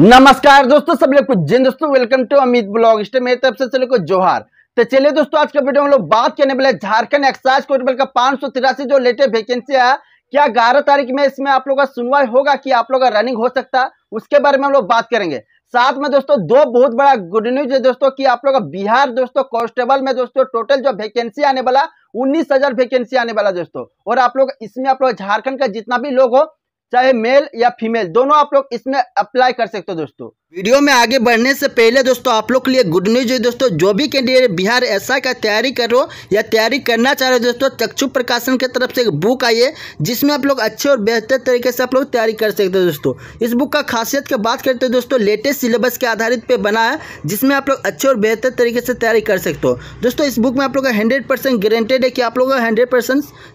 नमस्कार दोस्तों सब लोग को जिन दोस्तों welcome to Amit blog stay मेरी तरफ से सभी को जोहार तो चलिए दोस्तों आज का वीडियो हम लोग बात करने वाले झारखंड एक्साइज कॉन्स्टेबल का पांच सौ तिरासी जो लेटेस्ट वैकेंसी है क्या ग्यारह तारीख में इसमें आप लोग का सुनवाई होगा कि आप लोग का रनिंग हो सकता है उसके बारे में हम लोग बात करेंगे साथ में दोस्तों दो बहुत बड़ा गुड न्यूज है दोस्तों की आप लोग बिहार दोस्तों कॉन्स्टेबल में दोस्तों टोटल जो वैकेंसी आने वाला उन्नीस हजार वैकेंसी आने वाला दोस्तों और आप लोग इसमें आप लोग झारखंड का जितना भी लोग हो चाहे मेल या फीमेल दोनों आप लोग इसमें अप्लाई कर सकते हो दोस्तों वीडियो में आगे बढ़ने से पहले दोस्तों आप लोग के लिए गुड न्यूज है दोस्तों जो भी कैंडिडेट बिहार ऐसा का तैयारी कर रहे हो या तैयारी करना चाह रहे हो दोस्तों चक्षु प्रकाशन की तरफ से एक बुक आई है जिसमें आप लोग अच्छे और बेहतर तरीके से आप लोग तैयारी कर सकते हो दोस्तों इस बुक का खासियत की बात करते हैं दोस्तों लेटेस्ट सिलेबस के आधारित पर बना है जिसमें आप लोग अच्छे और बेहतर तरीके से तैयारी कर सकते हो दोस्तों इस बुक में आप लोग का हंड्रेड गारंटेड है कि आप लोग का हंड्रेड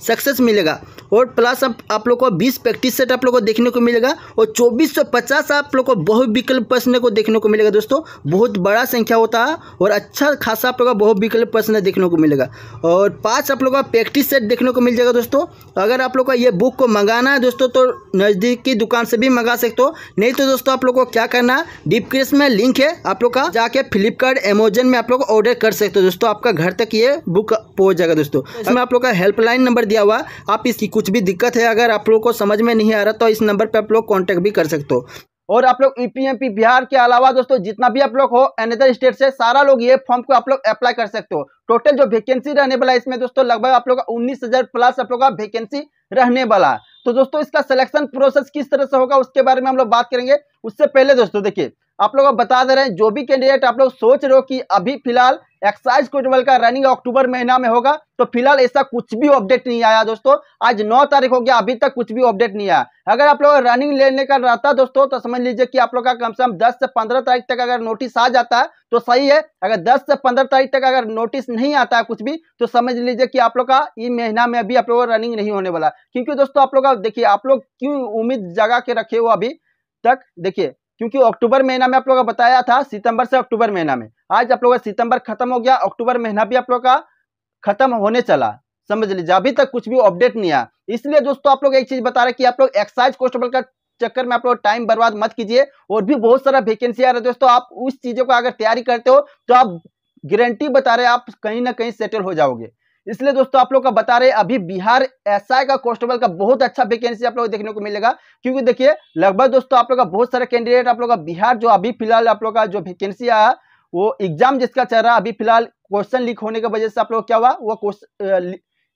सक्सेस मिलेगा और प्लस आप लोग को बीस प्रैक्टिस सेट आप लोग को देखने को मिलेगा और चौबीस आप लोग को बहुविकल्प प्रश्न को देखने को मिलेगा दोस्तों बहुत बड़ा संख्या होता है और अच्छा खासा आप लोग का बहुत विकल्प प्रश्न देखने को मिलेगा और पाँच आप लोग का प्रैक्टिस सेट देखने को मिल जाएगा दोस्तों अगर आप लोग का ये बुक को मंगाना है दोस्तों तो नज़दीक की दुकान से भी मंगा सकते हो नहीं तो दोस्तों आप लोग को क्या करना डिपक्रिस में लिंक है आप लोग का जाके फ्लिपकार्ट अमेजोन में आप लोग ऑर्डर कर सकते हो दोस्तों आपका घर तक ये बुक पहुँच जाएगा दोस्तों इसमें आप लोग का हेल्पलाइन नंबर दिया हुआ आप इसकी कुछ भी दिक्कत है अगर आप लोग को समझ में नहीं आ रहा तो इस नंबर पर आप लोग कॉन्टैक्ट भी कर सकते हो और आप लोग ईपीएमपी e बिहार के अलावा दोस्तों जितना भी आप लोग हो अनदर स्टेट से सारा लोग ये फॉर्म को आप लोग अप्लाई कर सकते हो टोटल जो वैकेंसी रहने वाला है इसमें दोस्तों लगभग आप लोग का उन्नीस हजार प्लस आप लोग का वैकेंसी रहने वाला तो दोस्तों इसका सिलेक्शन प्रोसेस किस तरह से होगा उसके बारे में हम लोग बात करेंगे उससे पहले दोस्तों देखिए आप लोग बता दे रहे हैं जो भी कैंडिडेट आप लोग सोच रहे हो कि अभी फिलहाल एक्साइज कोटबल का रनिंग अक्टूबर महीना में होगा तो फिलहाल ऐसा कुछ भी अपडेट नहीं आया दोस्तों आज नौ तारीख हो गया अभी तक कुछ भी अपडेट नहीं आया अगर आप लोग रनिंग लेने का रहता दोस्तों तो समझ लीजिए कि आप लोग का कम से कम 10 से 15 तारीख तक अगर नोटिस आ जाता है तो सही है अगर 10 से 15 तारीख तक अगर नोटिस नहीं आता है कुछ भी तो समझ लीजिए कि आप लोग का ये महीना में अभी आप लोग रनिंग नहीं होने वाला क्योंकि दोस्तों आप लोग का देखिए आप लोग क्यों उम्मीद जगा के रखे हो अभी तक देखिए क्योंकि अक्टूबर महीना में आप लोग का बताया था सितंबर से अक्टूबर महीना में आज आप लोग का सितंबर खत्म हो गया अक्टूबर महीना भी आप लोग का खत्म होने चला समझ लीजिए अभी तक कुछ भी अपडेट नहीं आया इसलिए दोस्तों आप लोग एक चीज बता रहे कि आप लोग एक्साइज कॉन्स्टेबल का चक्कर में आप लोग टाइम बर्बाद मत कीजिए और भी बहुत सारा वैकेंसी आ रहा है दोस्तों आप उस चीजों का अगर तैयारी करते हो तो आप गारंटी बता रहे आप कहीं ना कहीं सेटल हो जाओगे इसलिए दोस्तों आप लोग का बता रहे अभी बिहार एसआई का कॉन्स्टेबल का बहुत अच्छा वैकेंसी आप लोग देखने को मिलेगा क्योंकि देखिए लगभग दोस्तों आप लोग का बहुत सारे कैंडिडेट आप लोग का बिहार जो अभी फिलहाल आप लोग का जो वैकेंसी आया वो एग्जाम जिसका चल रहा अभी फिलहाल क्वेश्चन लीक होने की वजह से आप लोग क्या हुआ वो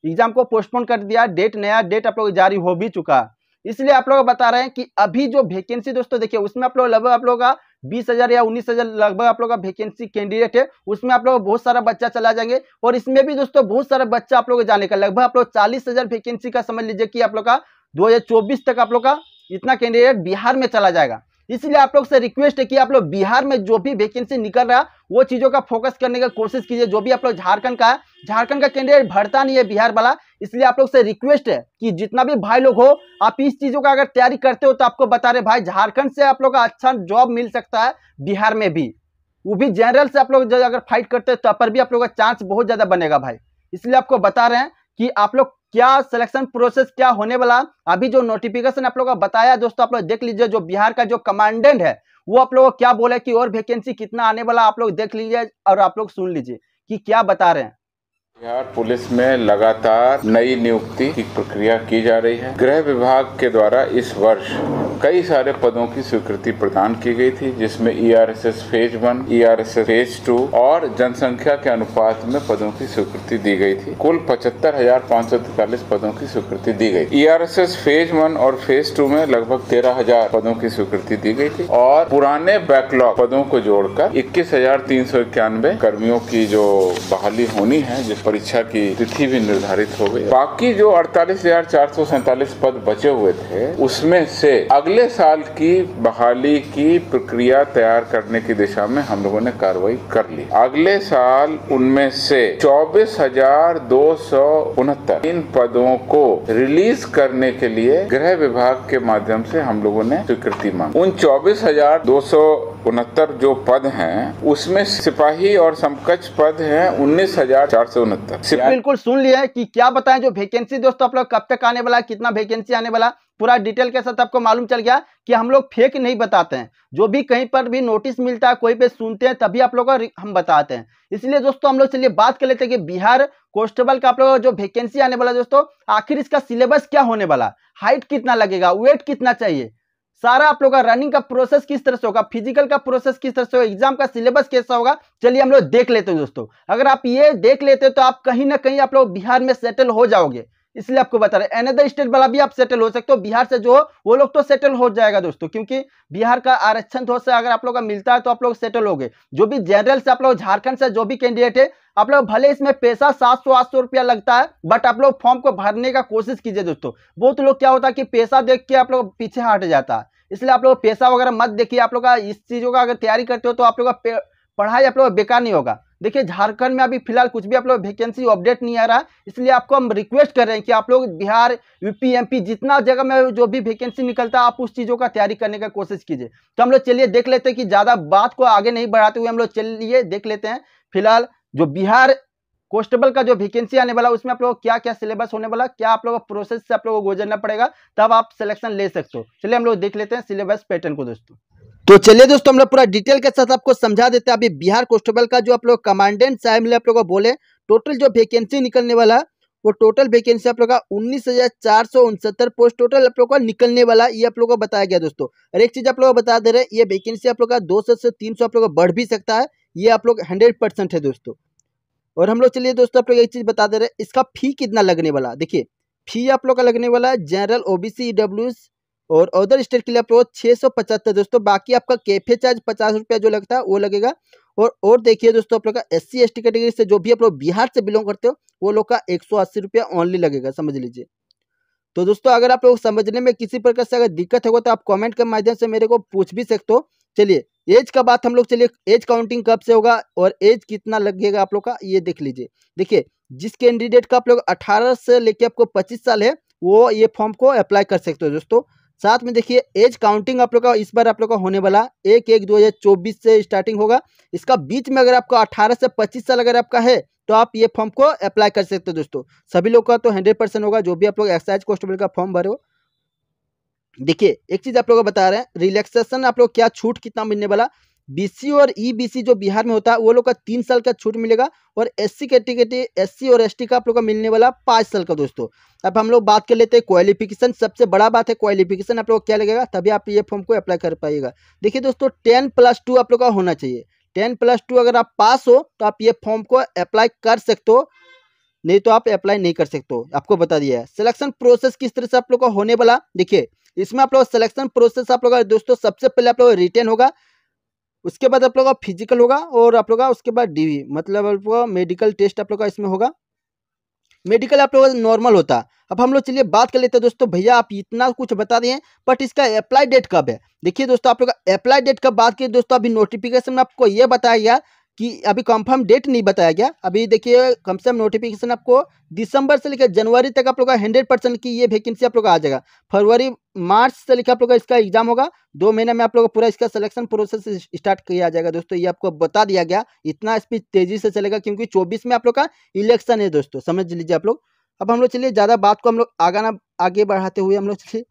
एग्जाम को पोस्टपोन कर दिया डेट नया डेट आप लोग जारी हो भी चुका इसलिए आप लोग बता रहे हैं कि अभी जो वैकेंसी दोस्तों देखिए उसमें आप लोग लगभग आप लोग का बीस हजार या उन्नीस हजार लगभग आप लोग का वैकेंसी कैंडिडेट है उसमें आप लोग बहुत सारा बच्चा चला जाएंगे और इसमें भी दोस्तों बहुत सारा बच्चा आप लोग जाने का लगभग आप लोग चालीस हजार वैकेंसी का समझ लीजिए कि आप लोग का दो तक आप लोग का इतना कैंडिडेट बिहार में चला जाएगा इसलिए आप लोग से रिक्वेस्ट है कि आप लोग बिहार में जो भी वैकेंसी निकल रहा है वो चीज़ों का फोकस करने का कोशिश कीजिए जो भी आप लोग झारखंड का है झारखंड का कैंडिडेट भरता नहीं है बिहार वाला इसलिए आप लोग से रिक्वेस्ट है कि जितना भी भाई लोग हो आप इस चीज़ों का अगर तैयारी करते हो तो आपको बता रहे भाई झारखंड से आप लोग का अच्छा जॉब मिल सकता है बिहार में भी वो भी जनरल से आप लोग अगर फाइट करते हैं तो पर भी आप लोग का चांस बहुत ज़्यादा बनेगा भाई इसलिए आपको बता रहे हैं कि आप लोग क्या सिलेक्शन प्रोसेस क्या होने वाला अभी जो नोटिफिकेशन आप लोगों का बताया दोस्तों आप लोग देख लीजिए जो बिहार का जो कमांडेंट है वो आप लोग क्या बोले कि और वैकेंसी कितना आने वाला आप लोग देख लीजिए और आप लोग सुन लीजिए कि क्या बता रहे हैं बिहार पुलिस में लगातार नई नियुक्ति की प्रक्रिया की जा रही है गृह विभाग के द्वारा इस वर्ष कई सारे पदों की स्वीकृति प्रदान की गई थी जिसमें ERSS phase one ERSS phase two और जनसंख्या के अनुपात में पदों की स्वीकृति दी गई थी कुल पचहत्तर हजार सौ तैतालीस पदों की स्वीकृति दी गई ईआरएसएस फेज वन और फेज टू में लगभग तेरह हजार पदों की स्वीकृति दी गई थी और पुराने बैकलॉग पदों को जोड़कर इक्कीस हजार तीन सौ इक्यानवे कर्मियों की जो बहाली होनी है जिस परीक्षा की तिथि भी निर्धारित हो गई बाकी जो अड़तालीस हजार चार सौ सैतालीस पद बचे हुए थे उसमें से अगले अगले साल की बहाली की प्रक्रिया तैयार करने की दिशा में हम लोगों ने कार्रवाई कर ली अगले साल उनमें से चौबीस हजार दो सौ उनहत्तर इन पदों को रिलीज करने के लिए गृह विभाग के माध्यम से हम लोगों ने स्वीकृति मांगी उन चौबीस हजार दो सौ उनहत्तर जो पद हैं उसमें सिपाही और समकक्ष पद हैं उन्नीस हजार चार सौ उनहत्तर बिल्कुल सुन लिया है कि क्या बताएं जो वैकेंसी दोस्तों आप लोग कब तक आने वाला कितना वैकेंसी आने वाला पूरा डिटेल के साथ आपको मालूम चल गया कि हम लोग फेक नहीं बताते हैं जो भी कहीं पर भी नोटिस मिलता है कोई पे सुनते हैं तभी आप लोग को हम बताते हैं इसलिए दोस्तों हम लोग चलिए बात कर लेते हैं कि बिहार कॉन्स्टेबल का आप लोगों जो वैकेंसी आने वाला दोस्तों आखिर इसका सिलेबस क्या होने वाला हाइट कितना लगेगा वेट कितना चाहिए सारा आप लोग का रनिंग का प्रोसेस किस तरह से होगा फिजिकल का प्रोसेस किस तरह से होगा एग्जाम का सिलेबस कैसा होगा चलिए हम लोग देख लेते हैं दोस्तों अगर आप ये देख लेते हैं तो आप कहीं ना कहीं आप लोग बिहार में सेटल हो जाओगे इसलिए आपको बता रहे हैं अनदर स्टेट वाला भी आप सेटल हो सकते हो बिहार से जो वो लोग तो सेटल हो जाएगा दोस्तों क्योंकि बिहार का आरक्षण तो से अगर आप लोग का मिलता है तो आप लोग सेटल हो गए जो भी जनरल से आप लोग झारखंड से जो भी कैंडिडेट है आप लोग भले इसमें पैसा सात सौ आठ सौ रुपया लगता है बट आप लोग फॉर्म को भरने का कोशिश कीजिए दोस्तों बहुत तो लोग क्या होता है कि पैसा देख के आप लोग पीछे हट जाता है इसलिए आप लोग पैसा वगैरह मत देखिए आप लोग का इस चीज़ों का अगर तैयारी करते हो तो आप लोग का पढ़ाई आप लोग बेकार नहीं होगा देखिए झारखंड में अभी फिलहाल कुछ भी आप लोग वैकेंसी अपडेट नहीं आ रहा इसलिए आपको हम रिक्वेस्ट कर रहे हैं कि आप लोग बिहार यूपी एमपी जितना जगह में जो भी वैकेंसी निकलता है आप उस चीज़ों का तैयारी करने का कोशिश कीजिए तो हम लोग चलिए देख लेते हैं कि ज़्यादा बात को आगे नहीं बढ़ाते हुए हम लोग चलिए देख लेते हैं फिलहाल जो बिहार कॉन्स्टेबल का जो वैकेंसी आने वाला उसमें आप लोग क्या क्या सिलेबस होने वाला क्या आप लोगों प्रोसेस से आप लोगों को गुजरना पड़ेगा तब आप सिलेक्शन ले सकते हो चलिए हम लोग देख लेते हैं सिलेबस पैटर्न को दोस्तों तो चलिए दोस्तों हम लोग पूरा डिटेल के साथ आपको समझा देते हैं अभी बिहार कॉन्स्टेबल का जो आप लोग कमांडेंट साहब आप लोग को बोले टोटल जो वैकेंसी निकलने वाला वो टोटल वैकेंसी आप लोग का उन्नीस हजार चार सौ उनसत्तर पोस्ट टोटल आप लोग का निकलने वाला ये आप लोगों को बताया गया दोस्तों और एक चीज आप लोग बता दे रहे ये वैकेंसी आप लोग का दो सौ से तीन सौ आप लोग बढ़ भी सकता है ये आप लोग हंड्रेड परसेंट है दोस्तों और हम लोग चलिए दोस्तों आप लोग एक चीज बता दे रहे इसका फी कितना लगने वाला देखिए फी आप लोग का लगने वाला है जनरल ओबीसी ईडब्ल्यू और अदर स्टेट के लिए आपको छः सौ पचहत्तर दोस्तों बाकी आपका कैफे चार्ज पचास रुपया जो लगता है वो लगेगा और और देखिए दोस्तों आप लोग का एस सी कैटेगरी से जो भी आप लोग बिहार से बिलोंग करते हो वो लोग का एक सौ ओनली लगेगा समझ लीजिए तो दोस्तों अगर आप लोग समझने में किसी प्रकार से अगर दिक्कत होगा तो आप कमेंट के माध्यम से मेरे को पूछ भी सकते हो चलिए एज का बात हम लोग चलिए एज काउंटिंग कब से होगा और एज कितना लगेगा आप लोग का ये देख लीजिए देखिए जिस कैंडिडेट का आप लोग 18 से लेके आपको 25 साल है वो ये फॉर्म को अप्लाई कर सकते हो दोस्तों साथ में देखिए एज काउंटिंग आप लोग का इस बार आप लोग का होने वाला एक एक दो हज़ार चौबीस से स्टार्टिंग होगा इसका बीच में अगर आपको अठारह से पच्चीस साल अगर आपका है तो आप ये फॉर्म को अप्लाई कर सकते हो दोस्तों सभी लोग का तो हंड्रेड परसेंट होगा जो भी आप लोग एक्साइज कॉन्स्टेबल का फॉर्म भरे हो देखिए एक चीज़ आप लोग बता रहे हैं रिलैक्सेशन आप लोग क्या छूट कितना मिलने वाला बीसी और ईबीसी e जो बिहार में होता है वो लोग का तीन साल का छूट मिलेगा और एससी कैटेगरी एससी और एसटी का आप लोग का मिलने वाला पाँच साल का दोस्तों अब हम लोग बात कर लेते हैं क्वालिफिकेशन सबसे बड़ा बात है क्वालिफिकेशन आप लोग क्या लगेगा तभी आप ये फॉर्म को अप्लाई कर पाएगा देखिए दोस्तों टेन प्लस टू आप लोग का होना चाहिए टेन प्लस टू अगर आप पास हो तो आप ये फॉर्म को अप्लाई कर सकते हो नहीं तो आप अप्लाई नहीं कर सकते हो आपको बता दिया है सिलेक्शन प्रोसेस किस तरह से आप लोग का होने वाला देखिए इसमें आप लोग सिलेक्शन प्रोसेस आप लोग दोस्तों सबसे पहले आप लोग रिटर्न होगा उसके बाद आप लोग का फिजिकल होगा और आप लोग का उसके बाद डी मतलब आप लोग मेडिकल टेस्ट आप लोग का इसमें होगा मेडिकल आप लोग नॉर्मल होता अब हम लोग चलिए बात कर लेते हैं दोस्तों भैया आप इतना कुछ बता दिए बट इसका अप्लाई डेट कब है देखिए दोस्तों आप लोग का अप्लाई डेट कब बात की दोस्तों अभी नोटिफिकेशन में आपको ये बताया गया कि अभी कंफर्म डेट नहीं बताया गया अभी देखिए कम से कम नोटिफिकेशन आपको दिसंबर से लेकर जनवरी तक आप लोग का हंड्रेड परसेंट की ये वैकेंसी आप लोग का आ जाएगा फरवरी मार्च से लेकर आप लोग का इसका एग्जाम होगा दो महीने में आप लोग का पूरा इसका सिलेक्शन प्रोसेस स्टार्ट किया जाएगा दोस्तों ये आपको बता दिया गया इतना स्पीड तेजी से चलेगा क्योंकि चौबीस में आप लोग का इलेक्शन है दोस्तों समझ लीजिए आप लोग अब हम लोग चलिए ज़्यादा बात को हम लोग आगाना आगे बढ़ाते हुए हम लोग चलिए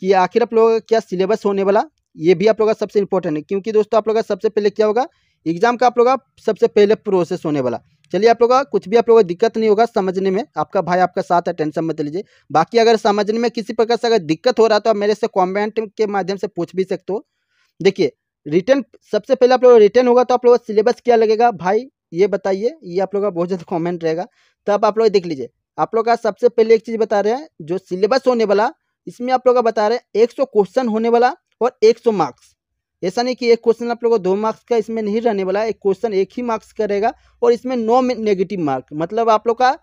कि आखिर आप लोग क्या सिलेबस होने वाला ये भी आप लोग का सबसे इंपॉर्टेंट है क्योंकि दोस्तों आप लोग का सबसे पहले क्या होगा एग्जाम का आप लोग सबसे पहले प्रोसेस होने वाला चलिए आप लोग कुछ भी आप लोगों को दिक्कत नहीं होगा समझने में आपका भाई आपका साथ है टेंशन मत लीजिए बाकी अगर समझने में किसी प्रकार से अगर दिक्कत हो रहा तो आप मेरे से कॉमेंट के माध्यम से पूछ भी सकते हो देखिए रिटर्न सबसे पहले आप लोग रिटर्न होगा तो आप लोग सिलेबस क्या लगेगा भाई ये बताइए ये आप लोग का बहुत ज़्यादा कॉमेंट रहेगा तब आप लोग देख लीजिए आप लोग का सबसे पहले एक चीज़ बता रहे हैं जो सिलेबस होने वाला इसमें आप लोग का बता रहे हैं एक क्वेश्चन होने वाला और एक मार्क्स ऐसा नहीं कि एक क्वेश्चन आप लोगों को दो मार्क्स का इसमें नहीं रहने वाला एक क्वेश्चन एक ही मार्क्स का रहेगा और इसमें नो नेगेटिव मार्क मतलब आप लोग का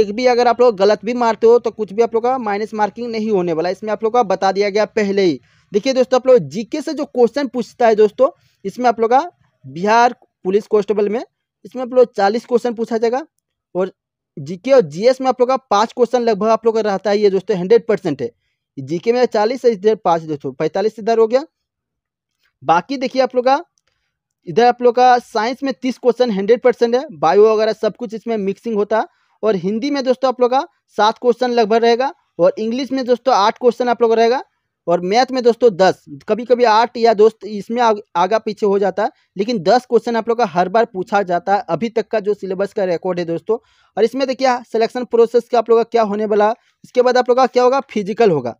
एक भी अगर आप लोग गलत भी मारते हो तो कुछ भी आप लोग का माइनस मार्किंग नहीं होने वाला इसमें आप लोग का बता दिया गया पहले ही देखिए दोस्तों आप लोग जीके से जो क्वेश्चन पूछता है दोस्तों इसमें आप लोग का बिहार पुलिस कॉन्स्टेबल में इसमें आप लोग चालीस क्वेश्चन पूछा जाएगा और जीके और जीएस में आप लोग का पाँच क्वेश्चन लगभग आप लोग का रहता है ये दोस्तों हंड्रेड परसेंट है जीके में चालीस इधर पाँच दोस्तों पैंतालीस इधर हो गया बाकी देखिए आप लोग का इधर आप लोग का साइंस में तीस क्वेश्चन हंड्रेड परसेंट है बायो वगैरह सब कुछ इसमें मिक्सिंग होता है और हिंदी में दोस्तों आप लोग का सात क्वेश्चन लगभग रहेगा और इंग्लिश में दोस्तों आठ क्वेश्चन आप लोग का रहेगा और मैथ में दोस्तों दस कभी कभी आठ या दोस्त इसमें आग, आगा पीछे हो जाता है लेकिन दस क्वेश्चन आप लोग का हर बार पूछा जाता है अभी तक का जो सिलेबस का रिकॉर्ड है दोस्तों और इसमें देखिए सिलेक्शन प्रोसेस का आप लोग का क्या होने वाला इसके बाद आप लोग का क्या होगा फिजिकल होगा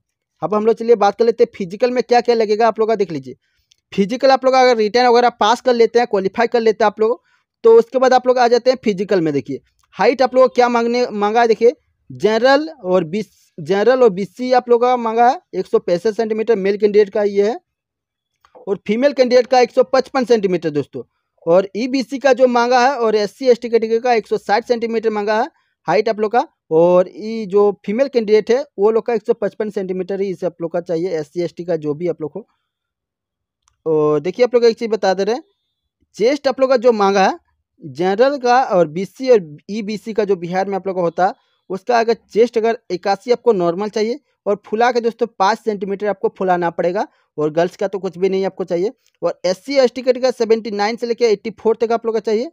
अब हम लोग चलिए बात कर लेते हैं फिजिकल में क्या क्या लगेगा आप लोग का देख लीजिए फिजिकल आप लोग अगर रिटर्न वगैरह पास कर लेते हैं क्वालिफाई कर लेते हैं आप लोग तो उसके बाद आप लोग आ जाते हैं फिजिकल में देखिए हाइट आप लोग क्या मांगने मांगा है देखिए जनरल और बीस जनरल और बीसी आप लोग का मांगा है एक सेंटीमीटर मेल कैंडिडेट का ये है और फीमेल कैंडिडेट का एक सेंटीमीटर दोस्तों और ईबीसी e का जो मांगा है और एस सी कैटेगरी का एक सेंटीमीटर मांगा है हाइट आप लोग का और ये e जो फीमेल कैंडिडेट है वो लोग का एक सेंटीमीटर ही इसे आप लोग का चाहिए एस सी का जो भी आप लोग को और देखिए आप लोग एक चीज़ बता दे रहे हैं चेस्ट आप लोग का जो मांगा है जनरल का और बीसी और ईबीसी का जो बिहार में आप लोग का होता है उसका अगर चेस्ट अगर इक्यासी आपको नॉर्मल चाहिए और फुला के दोस्तों पाँच सेंटीमीटर आपको फुलाना पड़ेगा और गर्ल्स का तो कुछ भी नहीं आपको चाहिए और एस सी एस टी का सेवेंटी नाइन से लेकर एट्टी फोर तक आप लोग का चाहिए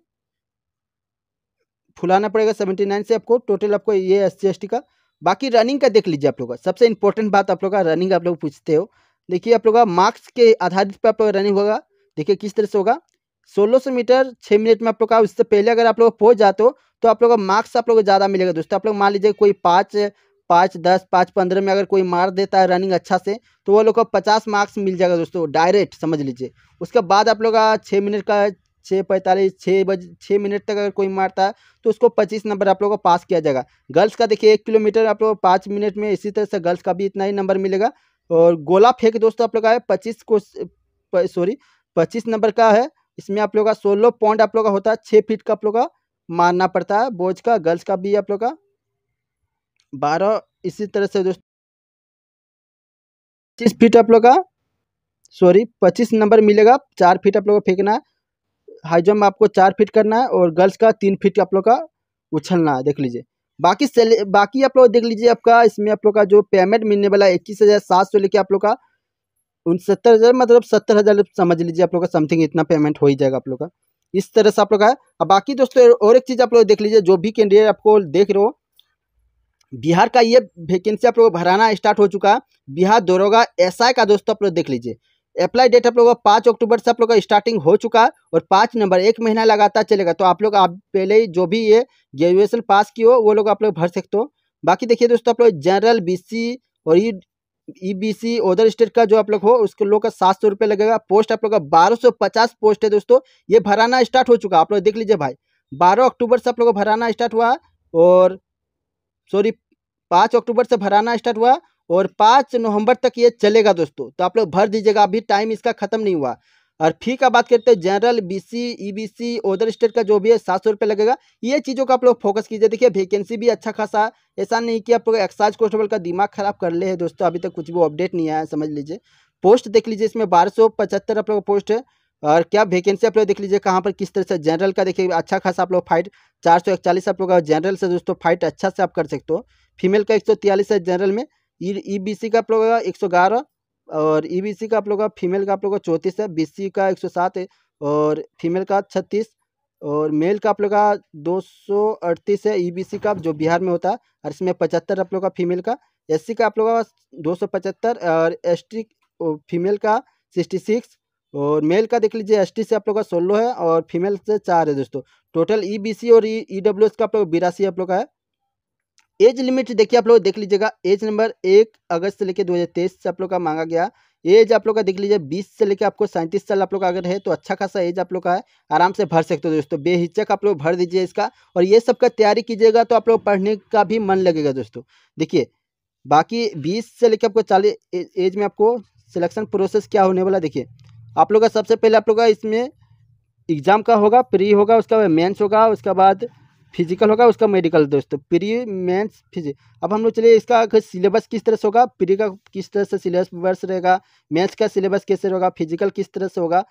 फुलाना पड़ेगा सेवेंटी नाइन से आपको टोटल आपको ये एस सी एस टी का बाकी रनिंग का देख लीजिए आप लोग का सबसे इंपॉर्टेंट बात आप लोग का रनिंग आप लोग पूछते हो देखिए आप लोग मार्क्स के आधारित पर आप लोग रनिंग होगा देखिए किस तरह से होगा 1600 मीटर छः मिनट में आप लोग का उससे पहले अगर आप लोग पहुँच जाते हो तो आप लोग का मार्क्स आप लोग को ज़्यादा मिलेगा दोस्तों आप लोग मान लीजिए कोई पाँच पाँच दस पाँच पंद्रह में अगर कोई मार देता है रनिंग अच्छा से तो वो लोग को पचास मार्क्स मिल जाएगा दोस्तों डायरेक्ट समझ लीजिए उसके बाद आप लोग का छः मिनट का छः पैंतालीस छः बज छः मिनट तक अगर कोई मारता है तो उसको पच्चीस नंबर आप लोगों को पास किया जाएगा गर्ल्स का देखिए एक किलोमीटर आप लोग पाँच मिनट में इसी तरह से गर्ल्स का भी इतना ही नंबर मिलेगा और गोला फेंक दोस्तों आप लोग का है पच्चीस को सॉरी पच्चीस नंबर का है इसमें आप लोग का सोलह पॉइंट आप लोग का होता है छः फीट का आप लोग का मारना पड़ता है बोझ का गर्ल्स का भी आप लोग का बारह इसी तरह से दोस्तों पच्चीस फीट आप लोग का सॉरी पच्चीस नंबर मिलेगा चार फीट आप लोग को फेंकना है हाई जम्प आपको चार फीट करना है और गर्ल्स का तीन फीट आप लोग का उछलना है देख लीजिए बाकी सेल बाकी आप लोग देख लीजिए आपका इसमें आप लोग का जो पेमेंट मिलने वाला है इक्कीस हज़ार सात सौ लेके आप लोग का उन सत्तर हज़ार मतलब सत्तर हज़ार समझ लीजिए आप लोग का समथिंग इतना पेमेंट हो ही जाएगा आप लोग का इस तरह से आप लोग का अब बाकी दोस्तों और एक चीज़ आप लोग देख लीजिए जो भी कैंडिडेट आपको देख रहे हो बिहार का ये वैकेंसी आप लोग भराना स्टार्ट हो चुका है बिहार दरोगा एसआई का दोस्तों आप लोग देख लीजिए अप्लाई डेट आप लोगों का पाँच अक्टूबर से आप लोग का स्टार्टिंग हो चुका है और पाँच नंबर एक महीना लगातार चलेगा तो आप लोग आप पहले ही जो भी ये ग्रेजुएशन पास की हो वो लोग आप लोग भर सकते हो बाकी देखिए दोस्तों आप लोग जनरल बीसी और E E B C other state का जो आप लोग हो उसके लोग का सात सौ लगेगा पोस्ट आप लोग का बारह सौ पचास पोस्ट है दोस्तों ये भराना स्टार्ट हो चुका आप लोग देख लीजिए भाई बारह अक्टूबर से आप लोग भराना स्टार्ट हुआ और सॉरी पाँच अक्टूबर से भराना स्टार्ट हुआ और पाँच नवंबर तक ये चलेगा दोस्तों तो आप लोग भर दीजिएगा अभी टाइम इसका ख़त्म नहीं हुआ और फी का बात करते हैं general BC EBC other state का जो भी है सात सौ रुपये लगेगा ये चीज़ों का आप लोग फोकस कीजिए देखिए वैकेंसी भी अच्छा खासा ऐसा नहीं कि आप लोग एक्साइज कॉन्स्टेबल का दिमाग खराब कर ले है दोस्तों अभी तक कुछ भी अपडेट नहीं आया समझ लीजिए पोस्ट देख लीजिए इसमें बारह सौ पचहत्तर आप लोग पोस्ट है और क्या वैकेंसी आप लोग देख लीजिए कहाँ पर किस तरह से जनरल का देखिए अच्छा खासा आप लोग फाइट चार सौ आप लोग जनरल से दोस्तों फाइट अच्छा से आप कर सकते हो फीमेल का एक सौ तियालीस है जनरल में ई बी सी का आप लोग एक सौ ग्यारह और ई बी सी का आप लोग फीमेल का आप लोग चौंतीस है बी सी का एक सौ सात है और फीमेल का छत्तीस और मेल का आप लोग का दो सौ अड़तीस है ई बी सी का जो बिहार में होता है और इसमें पचहत्तर आप लोग का फीमेल का एस सी का आप लोग का दो सौ पचहत्तर और एस टी फीमेल का सिक्सटी सिक्स और मेल का देख लीजिए एस टी से आप लोग का सोलह है और फीमेल से चार है दोस्तों टोटल ई बी सी और ई डब्ल्यू एस का आप लोग बिरासी आप लोग का है एज लिमिट देखिए आप लोग देख लीजिएगा एज नंबर एक अगस्त से लेकर दो से आप लोग का मांगा गया एज आप लोग का देख लीजिए बीस से लेकर आपको सैंतीस साल आप लोग का अगर है तो अच्छा खासा एज आप लोग का है आराम से भर सकते हो दोस्तों बेहिचक आप लोग भर दीजिए इसका और ये सब का तैयारी कीजिएगा तो आप लोग पढ़ने का भी मन लगेगा दोस्तों देखिए बाकी बीस से लेकर आपको चालीस एज में आपको सिलेक्शन प्रोसेस क्या होने वाला देखिए आप लोग का सबसे पहले आप लोग का इसमें एग्ज़ाम का होगा प्री होगा उसका मेन्स होगा उसके बाद फिजिकल होगा उसका मेडिकल दोस्तों प्री मेंस फिजिक अब हम लोग चलिए इसका सिलेबस किस तरह से होगा प्री का किस तरह से सिलेबस रहेगा मैथ्स का सिलेबस कैसे होगा फिजिकल किस तरह से होगा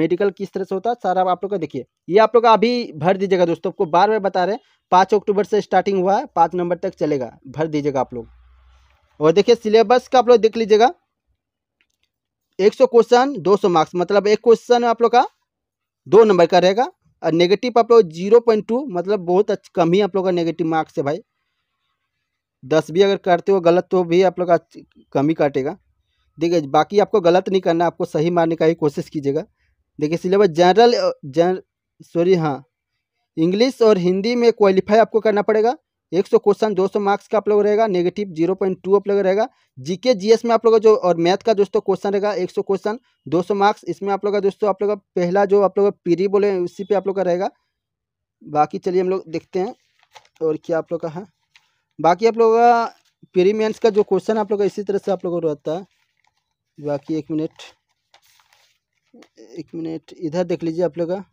मेडिकल किस तरह से होता है सारा आप लोग का देखिए ये आप लोग का अभी भर दीजिएगा दोस्तों आपको बार बार बता रहे हैं पाँच अक्टूबर से स्टार्टिंग हुआ है पाँच नंबर तक चलेगा भर दीजिएगा आप लोग और देखिए सिलेबस का आप लोग देख लीजिएगा एक सौ क्वेश्चन दो सौ मार्क्स मतलब एक क्वेश्चन आप लोग का दो नंबर का रहेगा और नेगेटिव आप लोग जीरो पॉइंट टू मतलब बहुत कम ही आप लोग का नेगेटिव मार्क्स है भाई दस भी अगर करते हो गलत तो भी आप लोग का कम ही काटेगा देखिए बाकी आपको गलत नहीं करना आपको सही मारने का ही कोशिश कीजिएगा देखिए सिलेबस जनरल जन सॉरी हाँ इंग्लिश और हिंदी में क्वालिफाई आपको करना पड़ेगा एक सौ क्वेश्चन दो सौ मार्क्स का आप लोग रहेगा नेगेटिव जीरो पॉइंट टू आप लोग रहेगा जीके जीएस में आप लोग जो और मैथ का दोस्तों क्वेश्चन रहेगा एक सौ क्वेश्चन दो सौ मार्क्स इसमें आप लोग का दोस्तों आप लोग का पहला जो आप लोग पीरी बोले उसी पे आप लोग का रहेगा बाकी चलिए हम लोग देखते हैं और क्या आप लोग का है बाकी आप लोग का पीरी मेंस का जो क्वेश्चन आप लोग का इसी तरह से आप लोग का रहता है बाकी एक मिनट एक मिनट इधर देख लीजिए आप लोग का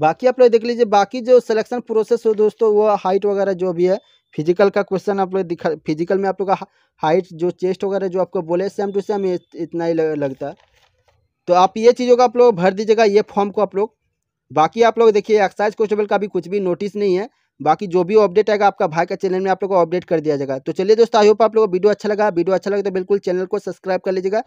बाकी आप लोग देख लीजिए बाकी जो सिलेक्शन प्रोसेस हो दोस्तों वो हाइट वगैरह जो भी है फिजिकल का क्वेश्चन आप लोग दिखा फिजिकल में आप लोग का हाइट जो चेस्ट वगैरह जो आपको बोले सेम टू सेम इतना ही लगता है तो आप ये चीज़ों का आप लोग भर दीजिएगा ये फॉर्म को आप लोग बाकी आप लोग देखिए एक्साइज कॉन्स्टेबल का भी कुछ भी नोटिस नहीं है बाकी जो भी अपडेट आएगा आपका भाई का चैनल में आप लोग को अपडेट कर दिया जाएगा तो चलिए दोस्तों आई होप आप लोग वीडियो अच्छा लगा वीडियो अच्छा लगा तो बिल्कुल चैनल को सब्सक्राइब कर लीजिएगा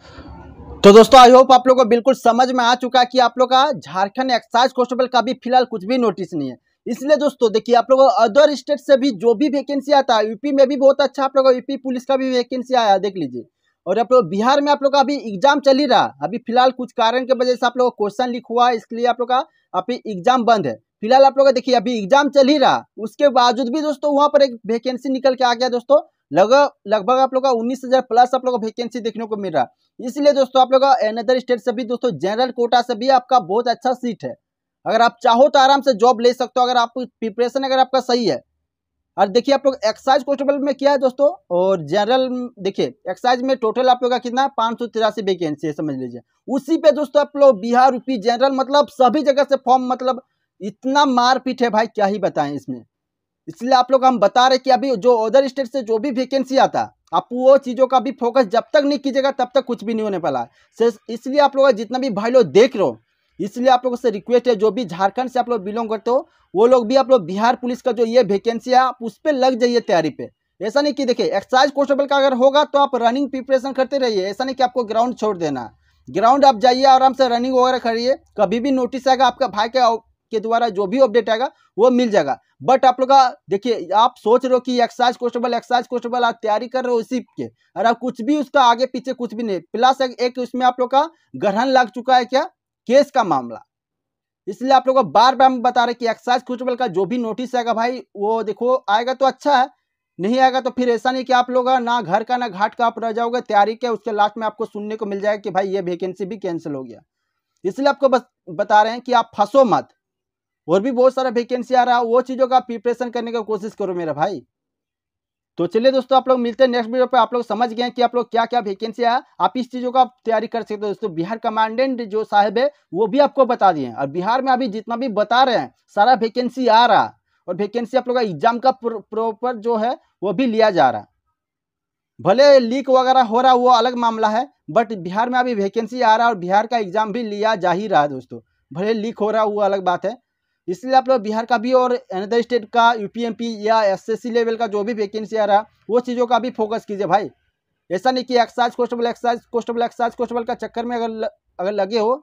तो दोस्तों आई होप आप लोगों को बिल्कुल समझ में आ चुका है कि आप लोग का झारखंड एक्साइज कॉन्स्टेबल का भी फिलहाल कुछ भी नोटिस नहीं है इसलिए दोस्तों देखिए आप लोग अदर स्टेट से भी जो भी वैकेंसी आता है यूपी में भी बहुत अच्छा आप लोग यूपी पुलिस का भी वैकेंसी आया देख लीजिए और आप लोग बिहार में आप लोग का अभी एग्जाम चल ही रहा अभी फिलहाल कुछ कारण के वजह से आप लोग का क्वेश्चन लिख हुआ है इसलिए आप लोग का अभी एग्जाम बंद है फिलहाल आप लोग देखिए अभी एग्जाम चल ही रहा उसके बावजूद भी दोस्तों वहाँ पर एक वैकेंसी निकल के आ गया दोस्तों लगभग लगभग आप लोग का उन्नीस हज़ार प्लस आप लोग का वैकेंसी देखने को मिल रहा है इसलिए दोस्तों आप लोग का अनदर स्टेट से भी दोस्तों जनरल कोटा से भी आपका बहुत अच्छा सीट है अगर आप चाहो तो आराम से जॉब ले सकते हो अगर आप प्रिपरेशन अगर आपका सही है और देखिए आप लोग एक्साइज कॉन्स्टेबल में क्या है दोस्तों और जनरल देखिए एक्साइज में टोटल आप लोग का कितना पाँच सौ तिरासी वैकेंसी है समझ लीजिए उसी पे दोस्तों आप लोग बिहार यूपी जनरल मतलब सभी जगह से फॉर्म मतलब इतना मारपीट है भाई क्या ही बताएं इसमें इसलिए आप लोग हम बता रहे कि अभी जो अदर स्टेट से जो भी वैकेंसी आता आप वो चीज़ों का भी फोकस जब तक नहीं कीजिएगा तब तक कुछ भी नहीं होने वाला है इसलिए आप लोग जितना भी भाई लोग देख रहे हो इसलिए आप लोगों से रिक्वेस्ट है जो भी झारखंड से आप लोग बिलोंग करते हो वो लोग भी आप लोग बिहार पुलिस का जो ये वैकेंसी है आप उस पर लग जाइए तैयारी पे ऐसा नहीं कि देखिए एक्साइज कॉन्स्टेबल का अगर होगा तो आप रनिंग प्रिपरेशन करते रहिए ऐसा नहीं कि आपको ग्राउंड छोड़ देना ग्राउंड आप जाइए आराम से रनिंग वगैरह करिए कभी भी नोटिस आएगा आपका भाई का के द्वारा जो भी अपडेट आएगा वो मिल जाएगा बट आप लोग का देखिए आप सोच रहे हो कि एक्साइज कॉन्स्टेबल एक्साइज कॉन्स्टेबल आप तैयारी कर रहे हो इसी के और आप कुछ भी उसका आगे पीछे कुछ भी नहीं प्लस एक उसमें आप लोग का ग्रहण लग चुका है क्या केस का मामला इसलिए आप लोग को बार बार बता रहे कि एक्साइज कॉन्स्टेबल का जो भी नोटिस आएगा भाई वो देखो आएगा तो अच्छा है नहीं आएगा तो फिर ऐसा नहीं कि आप लोग ना घर का ना घाट का आप रह जाओगे तैयारी के उसके लास्ट में आपको सुनने को मिल जाएगा कि भाई ये वैकेंसी भी कैंसिल हो गया इसलिए आपको बस बता रहे हैं कि आप फंसो मत और भी बहुत सारा वैकेंसी आ रहा है वो चीज़ों का प्रिपरेशन करने का कोशिश करो मेरा भाई तो चलिए दोस्तों आप लोग मिलते हैं नेक्स्ट वीडियो पे आप लोग समझ गए कि आप लोग क्या क्या वैकेंसी है आप इस चीज़ों का तैयारी कर सकते हो दोस्तों बिहार कमांडेंट जो साहब है वो भी आपको बता दिए और बिहार में अभी जितना भी बता रहे हैं सारा वैकेंसी आ रहा और वैकेंसी आप लोग का एग्जाम का प्रॉपर जो है वो भी लिया जा रहा भले लीक वगैरह हो रहा वो अलग मामला है बट बिहार में अभी वैकेंसी आ रहा और बिहार का एग्जाम भी लिया जा ही रहा है दोस्तों भले लीक हो रहा वो अलग बात है इसलिए आप लोग बिहार का भी और अनदर स्टेट का यू या एस लेवल का जो भी वैकेंसी आ रहा वो चीज़ों का भी फोकस कीजिए भाई ऐसा नहीं कि excise constable excise constable excise constable का चक्कर में अगर ल, अगर लगे हो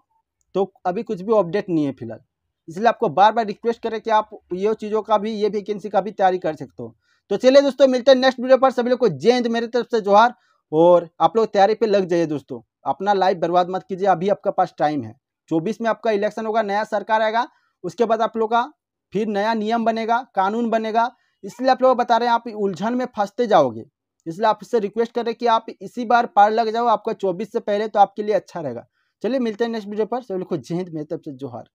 तो अभी कुछ भी अपडेट नहीं है फिलहाल इसलिए आपको बार बार रिक्वेस्ट करें कि आप ये चीज़ों का भी ये वैकेंसी का भी तैयारी कर सकते हो तो चलिए दोस्तों मिलते हैं नेक्स्ट वीडियो पर सभी लोग को जय हिंद मेरी तरफ से जोहार और आप लोग तैयारी पे लग जाइए दोस्तों अपना लाइफ बर्बाद मत कीजिए अभी आपके पास टाइम है चौबीस में आपका इलेक्शन होगा नया सरकार आएगा उसके बाद आप लोग का फिर नया नियम बनेगा कानून बनेगा इसलिए आप लोग बता रहे हैं आप उलझन में फंसते जाओगे इसलिए आपसे रिक्वेस्ट करें कि आप इसी बार पार लग जाओ आपका चौबीस से पहले तो आपके लिए अच्छा रहेगा चलिए मिलते हैं नेक्स्ट वीडियो पर सब लोग जय हिंद मेरे से जोहार